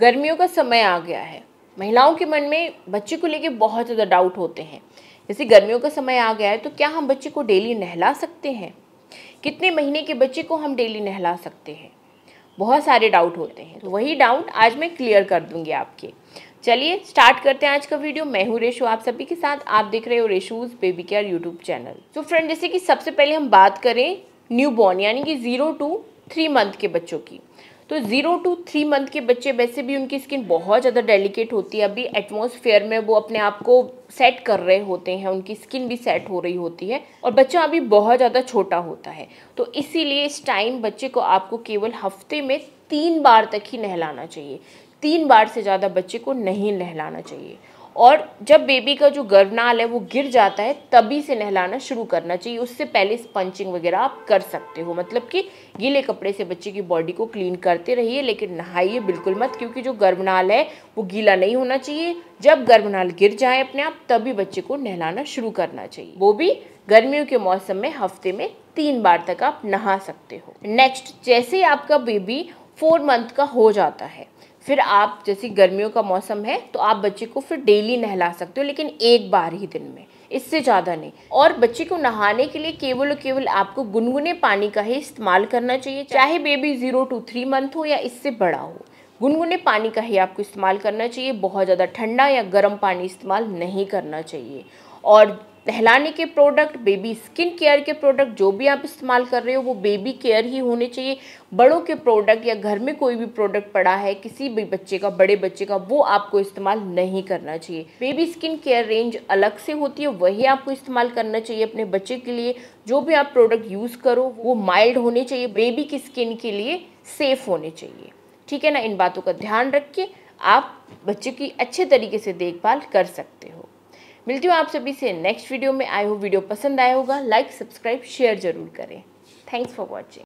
गर्मियों का समय आ गया है महिलाओं के मन में बच्चे को लेके बहुत ज़्यादा डाउट होते हैं जैसे गर्मियों का समय आ गया है तो क्या हम बच्चे को डेली नहला सकते हैं कितने महीने के बच्चे को हम डेली नहला सकते हैं बहुत सारे डाउट होते हैं तो वही डाउट आज मैं क्लियर कर दूंगी आपके चलिए स्टार्ट करते हैं आज का वीडियो मैं हूँ रेशो आप सभी के साथ आप देख रहे हो Reshu's baby care YouTube channel तो फ्रेंड जैसे कि सबसे पहले हम बात करें न्यू बॉर्न यानी कि ज़ीरो टू थ्री मंथ के बच्चों की तो ज़ीरो टू थ्री मंथ के बच्चे वैसे भी उनकी स्किन बहुत ज़्यादा डेलिकेट होती है अभी एटमोसफेयर में वो अपने आप को सेट कर रहे होते हैं उनकी स्किन भी सेट हो रही होती है और बच्चा अभी बहुत ज़्यादा छोटा होता है तो इसीलिए इस टाइम बच्चे को आपको केवल हफ्ते में तीन बार तक ही नहलाना चाहिए तीन बार से ज़्यादा बच्चे को नहीं नहलाना चाहिए और जब बेबी का जो गर्भनाल है वो गिर जाता है तभी से नहलाना शुरू करना चाहिए उससे पहले पंचिंग वगैरह आप कर सकते हो मतलब कि गीले कपड़े से बच्चे की बॉडी को क्लीन करते रहिए लेकिन नहाइए बिल्कुल मत क्योंकि जो गर्भनाल है वो गीला नहीं होना चाहिए जब गर्भनाल गिर जाए अपने आप तभी बच्चे को नहलाना शुरू करना चाहिए वो भी गर्मियों के मौसम में हफ्ते में तीन बार तक आप नहा सकते हो नेक्स्ट जैसे आपका बेबी फोर मंथ का हो जाता है फिर आप जैसे गर्मियों का मौसम है तो आप बच्चे को फिर डेली नहला सकते हो लेकिन एक बार ही दिन में इससे ज़्यादा नहीं और बच्चे को नहाने के लिए केवल और केवल आपको गुनगुने पानी का ही इस्तेमाल करना चाहिए चाहे baby zero to three month हो या इससे बड़ा हो गुनगुने पानी का ही आपको इस्तेमाल करना चाहिए बहुत ज़्यादा ठंडा या गर्म पानी इस्तेमाल नहीं करना चाहिए और नहलाने के प्रोडक्ट बेबी स्किन केयर के प्रोडक्ट जो भी आप इस्तेमाल कर रहे हो वो बेबी केयर ही होने चाहिए बड़ों के प्रोडक्ट या घर में कोई भी प्रोडक्ट पड़ा है किसी भी बच्चे का बड़े बच्चे का वो आपको इस्तेमाल नहीं करना चाहिए बेबी स्किन केयर रेंज अलग से होती है वही आपको इस्तेमाल करना चाहिए अपने बच्चे के लिए जो भी आप प्रोडक्ट यूज़ करो वो माइल्ड होने चाहिए बेबी की स्किन के लिए सेफ होने चाहिए ठीक है ना इन बातों का ध्यान रख के आप बच्चे की अच्छे तरीके से देखभाल कर सकते हो मिलती हूँ आप सभी से नेक्स्ट वीडियो में आई हो वीडियो पसंद आया होगा लाइक सब्सक्राइब शेयर जरूर करें थैंक्स फॉर वॉचिंग